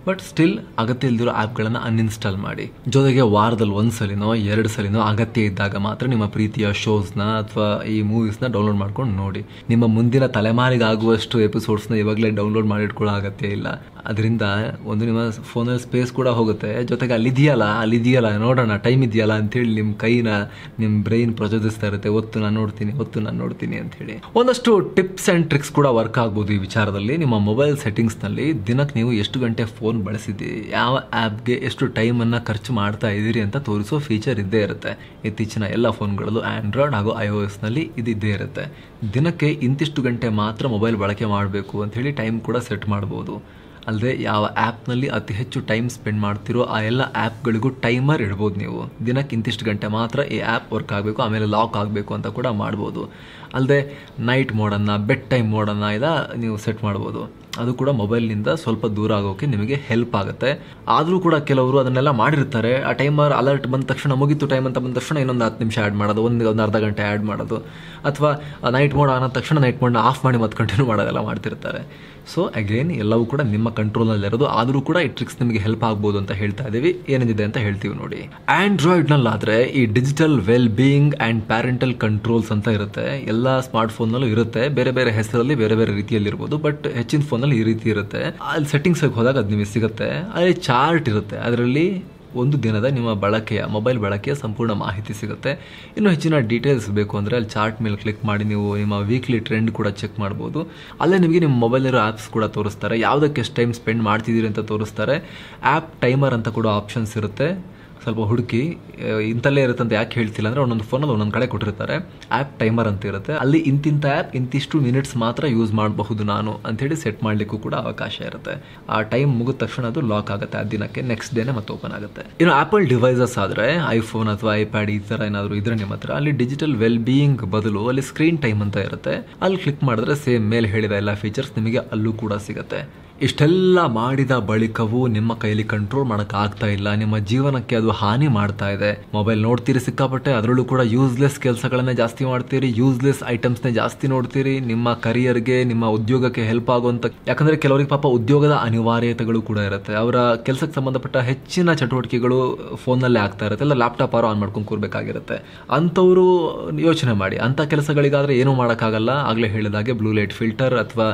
ಬಟ್ ಸ್ಟಿಲ್ ಅಗತ್ಯ ಇಲ್ದಿರೋ ಆ್ಯಪ್ಗಳನ್ನು ಅನ್ಇನ್ಸ್ಟಾಲ್ ಮಾಡಿ ಜೊತೆಗೆ ವಾರದಲ್ಲಿ ಒಂದು ಸಲಿನೋ ಎರಡು ಸಲಿನೋ ಅಗತ್ಯ ಇದ್ದಾಗ ಮಾತ್ರ ನಿಮ್ಮ ಪ್ರೀತಿಯ ಶೋಸ್ನ ಅಥವಾ ಈ ಮೂವೀಸ್ನ ಡೌನ್ಲೋಡ್ ಮಾಡ್ಕೊಂಡು ನೋಡಿ ನಿಮ್ಮ ಮುಂದಿನ ತಲೆಮಾರಿಗಾಗುವಷ್ಟು ಎಪಿಸೋಡ್ಸ್ನ ಇವಾಗಲೇ ಡೌನ್ಲೋಡ್ ಮಾಡಿ ಅಗತ್ಯ ಇಲ್ಲ ಅದರಿಂದ ಒಂದು ನಿಮ್ಮ ಫೋನಲ್ಲಿ ಸ್ಪೇಸ್ ಕೂಡ ಹೋಗುತ್ತೆ ಜೊತೆಗೆ ಅಲ್ಲಿದೆಯಲ್ಲ ಅಲ್ಲಿದೆಯಲ್ಲ ನೋಡೋಣ ಟೈಮ್ ಇದೆಯಲ್ಲ ಅಂತೇಳಿ ನಿಮ್ಮ ಕೈನ ನಿಮ್ಮ ಬ್ರೈನ್ ಪ್ರಚೋದಿಸ್ತಾ ಇರುತ್ತೆ ಒತ್ತು ನಾನು ನೋಡ್ತೀನಿ ಒತ್ತು ನಾನು ನೋಡ್ತೀನಿ ಅಂತೇಳಿ ಒಂದಷ್ಟು ಟಿಪ್ಸ್ ಆ್ಯಂಡ್ ಟ್ರಿಕ್ಸ್ ಕೂಡ ವರ್ಕ್ ಆಗ್ಬೋದು ಈ ವಿಚಾರದಲ್ಲಿ ನಿಮ್ಮ ಮೊಬೈಲ್ ಸೆಟ್ಟಿಂಗ್ಸ್ನಲ್ಲಿ ದಿನಕ್ಕೆ ನೀವು ಎಷ್ಟು ಗಂಟೆ ಫೋನ್ ಬಳಸಿದ್ದೀರಿ ಯಾವ ಆ್ಯಪ್ಗೆ ಎಷ್ಟು ಟೈಮನ್ನು ಖರ್ಚು ಮಾಡ್ತಾ ಇದ್ದೀರಿ ಅಂತ ತೋರಿಸೋ ಫೀಚರ್ ಇದ್ದೇ ಇರುತ್ತೆ ಇತ್ತೀಚಿನ ಎಲ್ಲ ಫೋನ್ಗಳಲ್ಲೂ ಆ್ಯಂಡ್ರಾಯ್ಡ್ ಹಾಗೂ ಐ ಓ ಎಸ್ನಲ್ಲಿ ಇದ್ದೇ ಇರುತ್ತೆ ದಿನಕ್ಕೆ ಇಂತಿಷ್ಟು ಗಂಟೆ ಮಾತ್ರ ಮೊಬೈಲ್ ಬಳಕೆ ಮಾಡಬೇಕು ಅಂತ ಹೇಳಿ ಟೈಮ್ ಕೂಡ ಸೆಟ್ ಮಾಡ್ಬೋದು ಅಲ್ಲದೆ ಯಾವ ಆ್ಯಪ್ನಲ್ಲಿ ಅತಿ ಹೆಚ್ಚು ಟೈಮ್ ಸ್ಪೆಂಡ್ ಮಾಡ್ತಿರೋ ಆ ಎಲ್ಲ ಆ್ಯಪ್ಗಳಿಗೂ ಟೈಮರ್ ಇಡ್ಬೋದು ನೀವು ದಿನಕ್ಕೆ ಇಂತಿಷ್ಟು ಗಂಟೆ ಮಾತ್ರ ಈ ಆ್ಯಪ್ ವರ್ಕ್ ಆಗಬೇಕು ಆಮೇಲೆ ಲಾಕ್ ಆಗಬೇಕು ಅಂತ ಕೂಡ ಮಾಡ್ಬೋದು ಅಲ್ಲದೆ ನೈಟ್ ಮೋಡನ್ನು ಬೆಡ್ ಟೈಮ್ ಮೋಡನ್ನು ಇದ ನೀವು ಸೆಟ್ ಮಾಡ್ಬೋದು ಅದು ಕೂಡ ಮೊಬೈಲ್ನಿಂದ ಸ್ವಲ್ಪ ದೂರ ಆಗೋಕ್ಕೆ ನಿಮಗೆ ಹೆಲ್ಪ್ ಆಗುತ್ತೆ ಆದರೂ ಕೂಡ ಕೆಲವರು ಅದನ್ನೆಲ್ಲ ಮಾಡಿರ್ತಾರೆ ಆ ಟೈಮರ್ ಅಲರ್ಟ್ ಬಂದ ತಕ್ಷಣ ಮುಗಿತು ಟೈಮ್ ಅಂತ ಬಂದ ತಕ್ಷಣ ಇನ್ನೊಂದು ಹತ್ತು ನಿಮಿಷ ಆ್ಯಡ್ ಮಾಡೋದು ಒಂದು ಒಂದು ಅರ್ಧ ಗಂಟೆ ಆ್ಯಡ್ ಮಾಡೋದು ಅಥವಾ ನೈಟ್ ಮೋಡ್ ಆದ ತಕ್ಷಣ ನೈಟ್ ಮೋಡ್ನ ಆಫ್ ಮಾಡಿ ಮತ್ತೆ ಕಂಟಿನ್ಯೂ ಮಾಡೋದೆಲ್ಲ ಮಾಡ್ತಿರ್ತಾರೆ ಸೊ ಅಗೇನ್ ಎಲ್ಲವೂ ಕೂಡ ನಿಮ್ಮ ಇರೋದು ಆದರೂ ಕೂಡ ಈ ಟ್ರಿಕ್ಸ್ ನಿಮಗೆ ಹೆಲ್ಪ್ ಆಗ್ಬೋದು ಅಂತ ಹೇಳ್ತಾ ಇದ್ದೀವಿ ಏನಿದೆ ಅಂತ ಹೇಳ್ತೀವಿ ನೋಡಿ ಆದ್ರೆ ಈ digital well being and parental controls ಅಂತ ಇರುತ್ತೆ ಎಲ್ಲ ಸ್ಮಾರ್ಟ್ ಫೋನ್ನಲ್ಲೂ ಇರುತ್ತೆ ಬೇರೆ ಬೇರೆ ಹೆಸರಲ್ಲಿ ಬೇರೆ ಬೇರೆ ರೀತಿಯಲ್ಲಿ ಇರಬಹುದು ಬಟ್ ಹೆಚ್ಚಿನ ನಲ್ಲಿ ಈ ರೀತಿ ಇರುತ್ತೆ ಅಲ್ಲಿ ಸೆಟ್ಟಿಂಗ್ಸ್ ಹೋದಾಗ ಅದು ನಿಮಗೆ ಸಿಗುತ್ತೆ ಅಲ್ಲಿ ಚಾರ್ಟ್ ಇರುತ್ತೆ ಅದರಲ್ಲಿ ಒಂದು ದಿನದ ನಿಮ್ಮ ಬಳಕೆಯ ಮೊಬೈಲ್ ಬಳಕೆಯ ಸಂಪೂರ್ಣ ಮಾಹಿತಿ ಸಿಗುತ್ತೆ ಇನ್ನು ಹೆಚ್ಚಿನ ಡೀಟೇಲ್ಸ್ ಬೇಕು ಅಂದರೆ ಅಲ್ಲಿ ಚಾರ್ಟ್ ಮೇಲೆ ಕ್ಲಿಕ್ ಮಾಡಿ ನೀವು ನಿಮ್ಮ ವೀಕ್ಲಿ ಟ್ರೆಂಡ್ ಕೂಡ ಚೆಕ್ ಮಾಡ್ಬೋದು ಅಲ್ಲೇ ನಿಮಗೆ ನಿಮ್ಮ ಮೊಬೈಲಿರೋ ಆ್ಯಪ್ಸ್ ಕೂಡ ತೋರಿಸ್ತಾರೆ ಯಾವುದಕ್ಕೆ ಎಷ್ಟು ಟೈಮ್ ಸ್ಪೆಂಡ್ ಮಾಡ್ತಿದ್ದೀರಿ ಅಂತ ತೋರಿಸ್ತಾರೆ ಆ್ಯಪ್ ಟೈಮರ್ ಅಂತ ಕೂಡ ಆಪ್ಷನ್ಸ್ ಇರುತ್ತೆ ಸ್ವಲ್ಪ ಹುಡುಕಿ ಇಂತಲ್ಲೇ ಅಂತ ಯಾಕೆ ಹೇಳ್ತಿಲ್ಲ ಅಂದರೆ ಒಂದೊಂದು ಫೋನಲ್ಲಿ ಒಂದೊಂದು ಕಡೆ ಕೊಟ್ಟಿರ್ತಾರೆ ಆ್ಯಪ್ ಟೈಮರ್ ಅಂತ ಇರುತ್ತೆ ಅಲ್ಲಿ ಇಂತಿಂಥ ಆ್ಯಪ್ ಇಂತಿಷ್ಟು ಮಿನಿಟ್ಸ್ ಮಾತ್ರ ಯೂಸ್ ಮಾಡಬಹುದು ನಾನು ಅಂಥೇಳಿ ಸೆಟ್ ಮಾಡಲಿಕ್ಕೂ ಕೂಡ ಅವಕಾಶ ಇರುತ್ತೆ ಆ ಟೈಮ್ ಮುಗಿದ ತಕ್ಷಣ ಅದು ಲಾಕ್ ಆಗುತ್ತೆ ಆ ದಿನಕ್ಕೆ ನೆಕ್ಸ್ಟ್ ಡೇನೆ ಮತ್ತೆ ಓಪನ್ ಆಗುತ್ತೆ ಇನ್ನು ಆ್ಯಪಲ್ ಡಿವೈಸಸ್ ಆದರೆ ಐಫೋನ್ ಅಥವಾ ಐಪ್ಯಾಡ್ ಈ ಥರ ಏನಾದರೂ ಇದ್ರೆ ನಿಮ್ಮ ಹತ್ರ ಅಲ್ಲಿ ಡಿಜಿಟಲ್ ವೆಲ್ ಬೀಯಿಂಗ್ ಬದಲು ಅಲ್ಲಿ ಸ್ಕ್ರೀನ್ ಟೈಮ್ ಅಂತ ಇರುತ್ತೆ ಅಲ್ಲಿ ಕ್ಲಿಕ್ ಮಾಡಿದ್ರೆ ಸೇಮ್ ಮೇಲೆ ಹೇಳಿದ ಎಲ್ಲ ಫೀಚರ್ಸ್ ನಿಮಗೆ ಅಲ್ಲೂ ಕೂಡ ಸಿಗುತ್ತೆ ಇಷ್ಟೆಲ್ಲ ಮಾಡಿದ ಬಳಿಕವೂ ನಿಮ್ಮ ಕೈಯಲ್ಲಿ ಕಂಟ್ರೋಲ್ ಆಗ್ತಾ ಇಲ್ಲ ನಿಮ್ಮ ಜೀವನಕ್ಕೆ ಅದು ಹಾನಿ ಮಾಡ್ತಾ ಇದೆ ಮೊಬೈಲ್ ನೋಡ್ತೀರಿ ಸಿಕ್ಕಾಪಟ್ಟೆ ಅದರಲ್ಲೂ ಕೂಡ ಯೂಸ್ಲೆಸ್ ಕೆಲಸಗಳನ್ನ ಜಾಸ್ತಿ ಮಾಡ್ತೀರಿ ಯೂಸ್ಲೆಸ್ ನ ಜಾಸ್ತಿ ನೋಡ್ತೀರಿ ನಿಮ್ಮ ಕರಿಯರ್ಗೆ ನಿಮ್ಮ ಉದ್ಯೋಗಕ್ಕೆ ಹೆಲ್ಪ್ ಆಗುವಂತ ಯಾಕಂದ್ರೆ ಕೆಲವರಿಗೆ ಪಾಪ ಉದ್ಯೋಗದ ಅನಿವಾರ್ಯತೆಗಳು ಕೂಡ ಇರುತ್ತೆ ಅವರ ಕೆಲಸಕ್ಕೆ ಸಂಬಂಧಪಟ್ಟ ಹೆಚ್ಚಿನ ಚಟುವಟಿಕೆಗಳು ಫೋನ್ನಲ್ಲೇ ಆಗ್ತಾ ಇರುತ್ತೆ ಇಲ್ಲ ಲ್ಯಾಪ್ಟಾಪ್ ಆರು ಆನ್ ಮಾಡ್ಕೊಂಡು ಕೂರ್ಬೇಕಾಗಿರುತ್ತೆ ಅಂಥವರು ಯೋಚನೆ ಮಾಡಿ ಅಂಥ ಕೆಲಸಗಳಿಗಾದ್ರೆ ಏನೂ ಮಾಡೋಕ್ಕಾಗಲ್ಲ ಆಗಲೇ ಹೇಳಿದಾಗೆ ಬ್ಲೂ ಲೈಟ್ ಫಿಲ್ಟರ್ ಅಥವಾ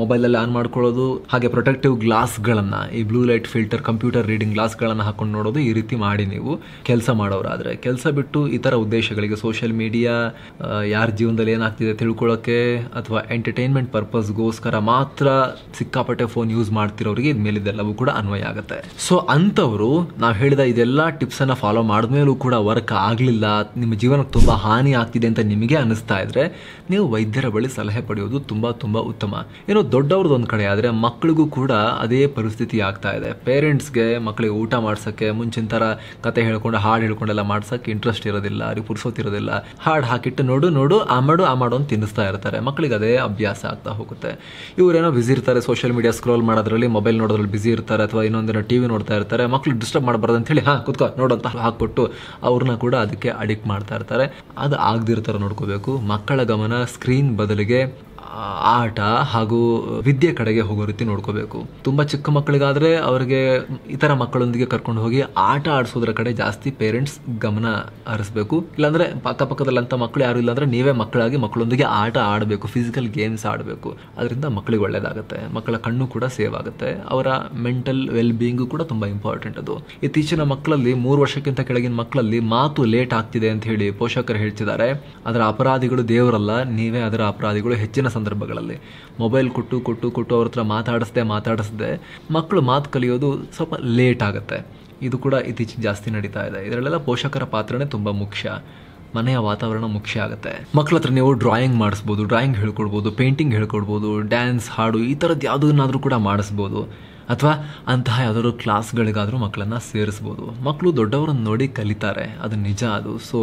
ಮೊಬೈಲಲ್ಲಿ ಆನ್ ಮಾಡ್ಕೊಳ್ಳೋದು ಹಾಗೆ ಪ್ರೊಟೆಕ್ಟಿವ್ ಗ್ಲಾಸ್ಗಳನ್ನು ಈ blue light filter computer reading ಗ್ಲಾಸ್ಗಳನ್ನು ಹಾಕೊಂಡು ನೋಡೋದು ಈ ರೀತಿ ಮಾಡಿ ನೀವು ಕೆಲಸ ಮಾಡೋರಾದರೆ ಕೆಲಸ ಬಿಟ್ಟು ಇತರ ಉದ್ದೇಶಗಳಿಗೆ ಸೋಷಿಯಲ್ ಮೀಡಿಯಾ ಯಾರ ಜೀವನದಲ್ಲಿ ಏನಾಗ್ತಿದೆ ತಿಳ್ಕೊಳ್ಳೋಕ್ಕೆ ಅಥವಾ ಎಂಟರ್ಟೈನ್ಮೆಂಟ್ ಪರ್ಪಸ್ಗೋಸ್ಕರ ಮಾತ್ರ ಸಿಕ್ಕಾಪಟ್ಟೆ ಫೋನ್ ಯೂಸ್ ಮಾಡ್ತಿರೋರಿಗೆ ಇದೆಲ್ಲವೂ ಕೂಡ ಅನ್ವಯ ಆಗುತ್ತೆ ಸೊ ಅಂಥವರು ನಾವು ಹೇಳಿದ ಇದೆಲ್ಲ ಟಿಪ್ಸನ್ನು ಫಾಲೋ ಮಾಡಿದ್ಮೇಲೂ ಕೂಡ ವರ್ಕ್ ಆಗಲಿಲ್ಲ ನಿಮ್ಮ ಜೀವನಕ್ಕೆ ತುಂಬ ಹಾನಿ ಆಗ್ತಿದೆ ಅಂತ ನಿಮಗೆ ಅನಿಸ್ತಾ ಇದ್ರೆ ನೀವು ವೈದ್ಯರ ಬಳಿ ಸಲಹೆ ಪಡೆಯೋದು ತುಂಬ ತುಂಬ ಉತ್ತಮ ಏನೋ ದೊಡ್ಡವ್ರದ್ದು ಒಂದು ಕಡೆ ಆದರೆ ಮಕ್ಕಳಿಗೂ ಕೂಡ ಅದೇ ಪರಿಸ್ಥಿತಿ ಆಗ್ತಾ ಇದೆ ಪೇರೆಂಟ್ಸ್ಗೆ ಮಕ್ಕಳಿಗೆ ಊಟ ಮಾಡ್ಸೋಕ್ಕೆ ಮುಂಚಿನ ಥರ ಕತೆ ಹೇಳ್ಕೊಂಡು ಹಾಡು ಹೇಳ್ಕೊಂಡೆಲ್ಲ ಮಾಡ್ಸೋಕ್ಕೆ ಇಂಟ್ರೆಸ್ಟ್ ಇರೋದಿಲ್ಲ ಅವ್ರಿಗೆ ಪುರ್ಸೋತಿರೋದಿಲ್ಲ ಹಾಡು ಹಾಕಿಟ್ಟು ನೋಡು ನೋಡು ಆ ಮಾಡು ಆ ಮಾಡು ಅಂತ ತಿನ್ನಿಸ್ತಾ ಇರ್ತಾರೆ ಮಕ್ಕಳಿಗೆ ಅದೇ ಅಭ್ಯಾಸ ಆಗ್ತಾ ಹೋಗುತ್ತೆ ಇವರೇನೋ ಬಿಸಿ ಇರ್ತಾರೆ ಸೋಷಿಯಲ್ ಮೀಡಿಯಾ ಸ್ಕ್ರೋಲ್ ಮಾಡೋದ್ರಲ್ಲಿ ಮೊಬೈಲ್ ನೋಡೋದ್ರಲ್ಲಿ ಬಿಸಿ ಇರ್ತಾರೆ ಅಥವಾ ಇನ್ನೊಂದಿನ ಟಿ ವಿ ನೋಡ್ತಾ ಇರ್ತಾರೆ ಮಕ್ಳು ಡಿಸ್ಟರ್ಬ್ ಮಾಡಬಾರ್ದು ಅಂತೇಳಿ ಹಾಂ ಕುತ್ಕೋ ನೋಡೋಂತ ಹಾಕ್ಬಿಟ್ಟು ಅವ್ರನ್ನ ಕೂಡ ಅದಕ್ಕೆ ಅಡಿಕ್ಟ್ ಮಾಡ್ತಾ ಇರ್ತಾರೆ ಅದು ಆಗದಿರ್ತಾರೆ ನೋಡ್ಕೋಬೇಕು ಮಕ್ಕಳ ಗಮನ ಸ್ಕ್ರೀನ್ ಬದಲಿಗೆ ಆಟ ಹಾಗೂ ವಿದ್ಯೆ ಕಡೆಗೆ ಹೋಗೋ ರೀತಿ ನೋಡ್ಕೋಬೇಕು ತುಂಬ ಚಿಕ್ಕ ಮಕ್ಕಳಿಗಾದರೆ ಅವರಿಗೆ ಇತರ ಮಕ್ಕಳೊಂದಿಗೆ ಕರ್ಕೊಂಡು ಹೋಗಿ ಆಟ ಆಡಿಸೋದ್ರ ಕಡೆ ಜಾಸ್ತಿ ಪೇರೆಂಟ್ಸ್ ಗಮನ ಹರಿಸ್ಬೇಕು ಇಲ್ಲಾಂದರೆ ಅಕ್ಕಪಕ್ಕದಲ್ಲಂತ ಮಕ್ಕಳು ಯಾರು ಇಲ್ಲಾಂದ್ರೆ ನೀವೇ ಮಕ್ಕಳಾಗಿ ಮಕ್ಕಳೊಂದಿಗೆ ಆಟ ಆಡಬೇಕು ಫಿಸಿಕಲ್ ಗೇಮ್ಸ್ ಆಡಬೇಕು ಅದರಿಂದ ಮಕ್ಕಳಿಗೆ ಒಳ್ಳೇದಾಗುತ್ತೆ ಮಕ್ಕಳ ಕಣ್ಣು ಕೂಡ ಸೇವ್ ಆಗುತ್ತೆ ಅವರ ಮೆಂಟಲ್ ವೆಲ್ ಬೀಯಿಂಗ್ ಕೂಡ ತುಂಬಾ ಇಂಪಾರ್ಟೆಂಟ್ ಅದು ಇತ್ತೀಚಿನ ಮಕ್ಕಳಲ್ಲಿ ಮೂರು ವರ್ಷಕ್ಕಿಂತ ಕೆಳಗಿನ ಮಕ್ಕಳಲ್ಲಿ ಮಾತು ಲೇಟ್ ಆಗ್ತಿದೆ ಅಂತ ಹೇಳಿ ಪೋಷಕರು ಹೇಳ್ತಿದ್ದಾರೆ ಅದರ ಅಪರಾಧಿಗಳು ದೇವರಲ್ಲ ನೀವೇ ಅದರ ಅಪರಾಧಿಗಳು ಹೆಚ್ಚಿನ ಸಂದರ್ಭಗಳಲ್ಲಿ ಮೊಬೈಲ್ ಕೊಟ್ಟು ಕೊಟ್ಟು ಕೊಟ್ಟು ಅವ್ರ ಹತ್ರ ಮಾತಾಡಿಸ್ದೆ ಮಾತಾಡಿಸ್ದೆ ಮಕ್ಕಳು ಮಾತು ಕಲಿಯೋದು ಸ್ವಲ್ಪ ಲೇಟ್ ಆಗುತ್ತೆ ಇದು ಕೂಡ ಇತ್ತೀಚೆಗೆ ಜಾಸ್ತಿ ನಡೀತಾ ಇದೆ ಇದರಲ್ಲೆಲ್ಲ ಪೋಷಕರ ಪಾತ್ರನೇ ತುಂಬ ಮುಖ್ಯ ಮನೆಯ ವಾತಾವರಣ ಮುಖ್ಯ ಆಗುತ್ತೆ ಮಕ್ಕಳ ಹತ್ರ ನೀವು ಡ್ರಾಯಿಂಗ್ ಮಾಡಿಸ್ಬೋದು ಡ್ರಾಯಿಂಗ್ ಹೇಳ್ಕೊಡ್ಬೋದು ಪೇಂಟಿಂಗ್ ಹೇಳ್ಕೊಡ್ಬೋದು ಡ್ಯಾನ್ಸ್ ಹಾಡು ಈ ಥರದ್ದು ಯಾವುದನ್ನಾದರೂ ಕೂಡ ಮಾಡಿಸ್ಬೋದು ಅಥವಾ ಅಂತಹ ಯಾವುದಾದ್ರು ಕ್ಲಾಸ್ಗಳಿಗಾದರೂ ಮಕ್ಕಳನ್ನು ಸೇರಿಸ್ಬೋದು ಮಕ್ಕಳು ದೊಡ್ಡವರನ್ನು ನೋಡಿ ಕಲಿತಾರೆ ಅದು ನಿಜ ಅದು ಸೊ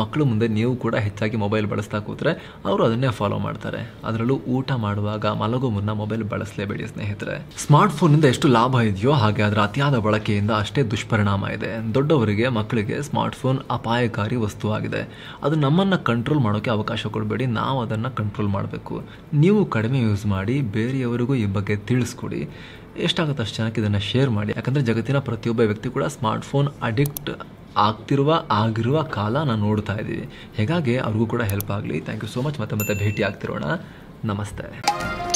ಮಕ್ಕಳು ಮುಂದೆ ನೀವು ಕೂಡ ಹೆಚ್ಚಾಗಿ ಮೊಬೈಲ್ ಬಳಸ್ತಾ ಕೂತ್ರೆ ಅವರು ಅದನ್ನೇ ಫಾಲೋ ಮಾಡ್ತಾರೆ ಅದರಲ್ಲೂ ಊಟ ಮಾಡುವಾಗ ಮಲಗೋ ಮುನ್ನ ಮೊಬೈಲ್ ಬಳಸಲೇಬೇಡಿ ಸ್ನೇಹಿತರೆ ಸ್ಮಾರ್ಟ್ ಫೋನಿಂದ ಎಷ್ಟು ಲಾಭ ಇದೆಯೋ ಹಾಗೆ ಅದರ ಅತಿಯಾದ ಬಳಕೆಯಿಂದ ಅಷ್ಟೇ ದುಷ್ಪರಿಣಾಮ ಇದೆ ದೊಡ್ಡವರಿಗೆ ಮಕ್ಕಳಿಗೆ ಸ್ಮಾರ್ಟ್ ಫೋನ್ ಅಪಾಯಕಾರಿ ವಸ್ತು ಆಗಿದೆ ಅದು ನಮ್ಮನ್ನು ಕಂಟ್ರೋಲ್ ಮಾಡೋಕ್ಕೆ ಅವಕಾಶ ಕೊಡಬೇಡಿ ನಾವು ಅದನ್ನು ಕಂಟ್ರೋಲ್ ಮಾಡಬೇಕು ನೀವು ಕಡಿಮೆ ಯೂಸ್ ಮಾಡಿ ಬೇರೆಯವರಿಗೂ ಈ ಬಗ್ಗೆ ತಿಳಿಸ್ಕೊಡಿ ಎಷ್ಟಾಗುತ್ತೆ ಅಷ್ಟು ಜನಕ್ಕೆ ಇದನ್ನು ಶೇರ್ ಮಾಡಿ ಯಾಕಂದರೆ ಜಗತ್ತಿನ ಪ್ರತಿಯೊಬ್ಬ ವ್ಯಕ್ತಿ ಕೂಡ ಸ್ಮಾರ್ಟ್ಫೋನ್ ಅಡಿಕ್ಟ್ ಆಗ್ತಿರುವ ಆಗಿರುವ ಕಾಲ ನಾನು ನೋಡ್ತಾ ಇದ್ದೀವಿ ಹೇಗಾಗಿ ಅವ್ರಿಗೂ ಕೂಡ ಹೆಲ್ಪ್ ಆಗಲಿ ಥ್ಯಾಂಕ್ ಯು ಸೋ ಮಚ್ ಮತ್ತೆ ಮತ್ತೆ ಭೇಟಿ ಆಗ್ತಿರೋಣ ನಮಸ್ತೆ